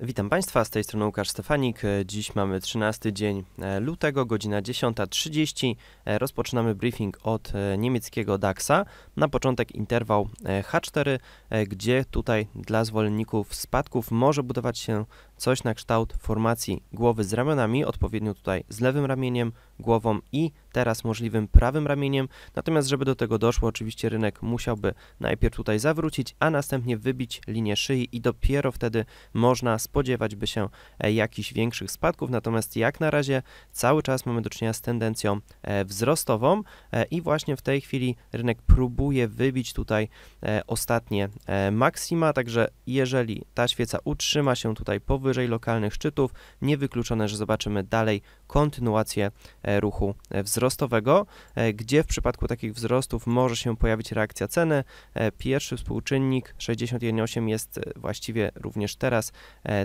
Witam Państwa, z tej strony Łukasz Stefanik. Dziś mamy 13 dzień e, lutego, godzina 10.30. E, rozpoczynamy briefing od e, niemieckiego DAXa. Na początek interwał H4, gdzie tutaj dla zwolenników spadków może budować się coś na kształt formacji głowy z ramionami, odpowiednio tutaj z lewym ramieniem, głową i teraz możliwym prawym ramieniem. Natomiast, żeby do tego doszło, oczywiście rynek musiałby najpierw tutaj zawrócić, a następnie wybić linię szyi i dopiero wtedy można spodziewać by się e, jakichś większych spadków. Natomiast jak na razie cały czas mamy do czynienia z tendencją e, wzrostową e, i właśnie w tej chwili rynek próbuje wybić tutaj ostatnie maksima, także jeżeli ta świeca utrzyma się tutaj powyżej lokalnych szczytów, niewykluczone, że zobaczymy dalej kontynuację E, ruchu wzrostowego, e, gdzie w przypadku takich wzrostów może się pojawić reakcja ceny. E, pierwszy współczynnik 61,8 jest właściwie również teraz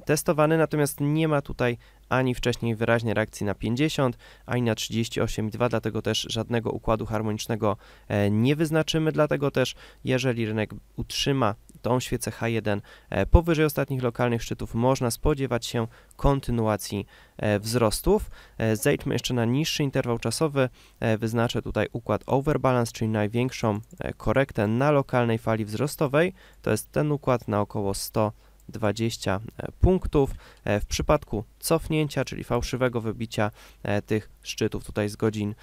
testowany, natomiast nie ma tutaj ani wcześniej wyraźnej reakcji na 50, ani na 38,2, dlatego też żadnego układu harmonicznego e, nie wyznaczymy, dlatego też jeżeli rynek utrzyma tą świecę H1 e, powyżej ostatnich lokalnych szczytów, można spodziewać się kontynuacji e, wzrostów. Zejdźmy jeszcze na niższy interwał czasowy. Wyznaczę tutaj układ overbalance, czyli największą korektę na lokalnej fali wzrostowej. To jest ten układ na około 100 20 e, punktów. E, w przypadku cofnięcia, czyli fałszywego wybicia e, tych szczytów tutaj z godzin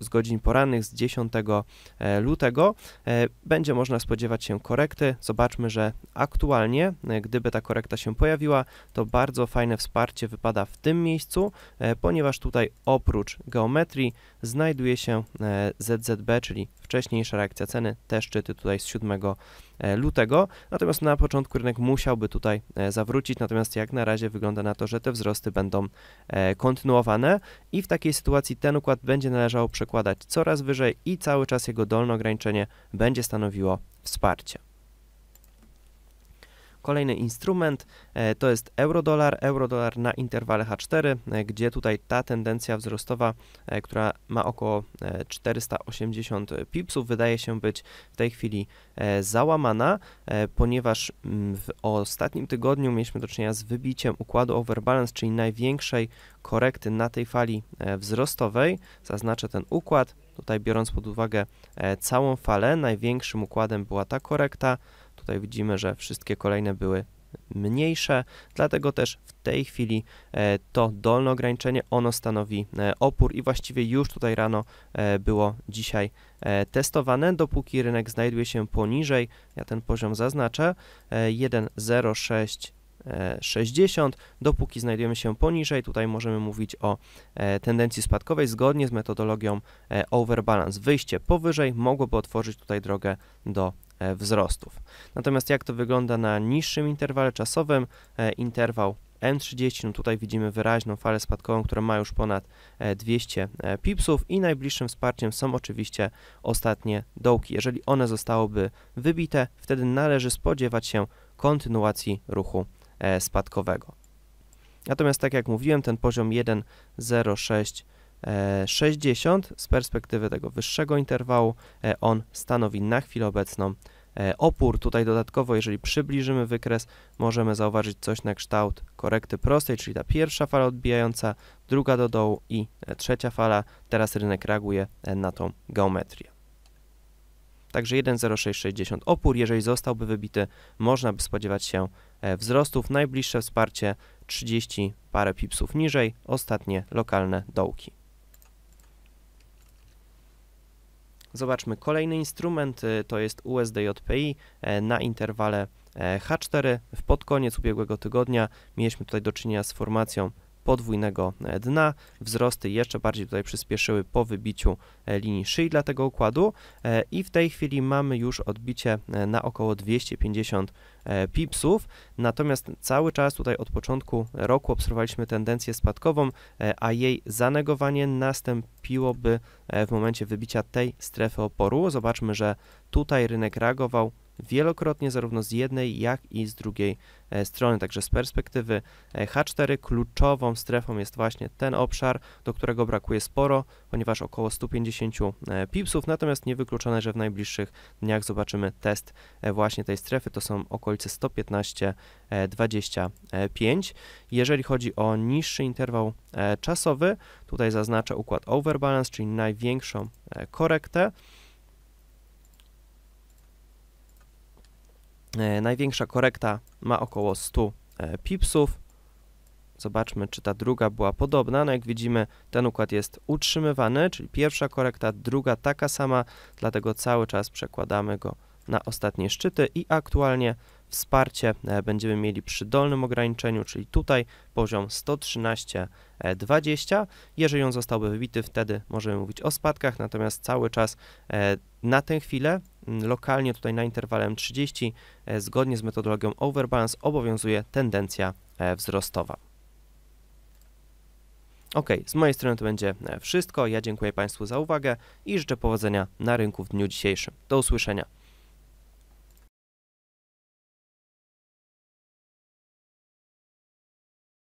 z godzin porannych z 10 e, lutego e, będzie można spodziewać się korekty. Zobaczmy, że aktualnie, e, gdyby ta korekta się pojawiła, to bardzo fajne wsparcie wypada w tym miejscu, ponieważ tutaj oprócz geometrii znajduje się ZZB, czyli wcześniejsza reakcja ceny, te szczyty tutaj z 7 lutego. Natomiast na początku rynek musiałby tutaj zawrócić, natomiast jak na razie wygląda na to, że te wzrosty będą kontynuowane i w takiej sytuacji ten układ będzie należało przekonać zakładać coraz wyżej i cały czas jego dolne ograniczenie będzie stanowiło wsparcie. Kolejny instrument e, to jest eurodolar, eurodolar na interwale H4, e, gdzie tutaj ta tendencja wzrostowa, e, która ma około 480 pipsów, wydaje się być w tej chwili załamana, ponieważ mm, w ostatnim tygodniu mieliśmy do czynienia z wybiciem układu overbalance, czyli największej korekty na tej fali wzrostowej. Zaznaczę ten układ. Tutaj biorąc pod uwagę całą falę, największym układem była ta korekta, Tutaj widzimy, że wszystkie kolejne były mniejsze, dlatego też w tej chwili e, to dolne ograniczenie, ono stanowi e, opór i właściwie już tutaj rano e, było dzisiaj testowane, dopóki rynek znajduje się poniżej, ja ten poziom zaznaczę, 1,06 60. Dopóki znajdujemy się poniżej, tutaj możemy mówić o tendencji spadkowej zgodnie z metodologią overbalance. Wyjście powyżej mogłoby otworzyć tutaj drogę do E, wzrostów. Natomiast jak to wygląda na niższym interwale czasowym, e, interwał M30, no tutaj widzimy wyraźną falę spadkową, która ma już ponad 200 e, pipsów i najbliższym wsparciem są oczywiście ostatnie dołki. Jeżeli one zostałyby wybite, wtedy należy spodziewać się kontynuacji ruchu spadkowego. Natomiast tak jak mówiłem, ten poziom 1,06 60 e, z perspektywy tego wyższego interwału e, on stanowi na chwilę obecną e, opór. Tutaj dodatkowo, jeżeli przybliżymy wykres, możemy zauważyć coś na kształt korekty prostej, czyli ta pierwsza fala odbijająca, druga do dołu i trzecia fala. Teraz rynek reaguje na tą geometrię. Także 1,0660 opór, jeżeli zostałby wybity, można by spodziewać się wzrostów. Najbliższe wsparcie 30 parę pipsów niżej, ostatnie lokalne dołki. Zobaczmy kolejny instrument, y, to jest USDJPI y, na interwale y, H4. Pod koniec ubiegłego tygodnia mieliśmy tutaj do czynienia z formacją podwójnego e, dna. Wzrosty jeszcze bardziej tutaj przyspieszyły po wybiciu e, linii szyi dla tego układu e, i w tej chwili mamy już odbicie na około 250 pipsów, natomiast cały czas tutaj od początku roku obserwowaliśmy tendencję spadkową, a jej zanegowanie nastąpiłoby w momencie wybicia tej strefy oporu. Zobaczmy, że tutaj rynek reagował wielokrotnie zarówno z jednej, jak i z drugiej e, strony. Także z perspektywy e, H4 kluczową strefą jest właśnie ten obszar, do którego brakuje sporo, ponieważ około 150 e, pipsów, natomiast niewykluczone, że w najbliższych dniach zobaczymy test właśnie tej strefy, to są okolice 115-25. Jeżeli chodzi o niższy interwał czasowy, tutaj zaznaczę układ overbalance, czyli największą korektę, E, największa korekta ma około 100 e, pipsów. Zobaczmy, czy ta druga była podobna. No jak widzimy, ten układ jest utrzymywany, czyli pierwsza korekta, druga taka sama, dlatego cały czas przekładamy go na ostatnie szczyty i aktualnie wsparcie e, będziemy mieli przy dolnym ograniczeniu, czyli tutaj poziom 113,20. Jeżeli on zostałby wybity, wtedy możemy mówić o spadkach, natomiast cały czas na tę chwilę Mm, lokalnie tutaj na interwalem 30 e, zgodnie z metodologią overbalance obowiązuje tendencja e, wzrostowa. Ok, z mojej strony to będzie e, wszystko. Ja dziękuję Państwu za uwagę i życzę powodzenia na rynku w dniu dzisiejszym. Do usłyszenia.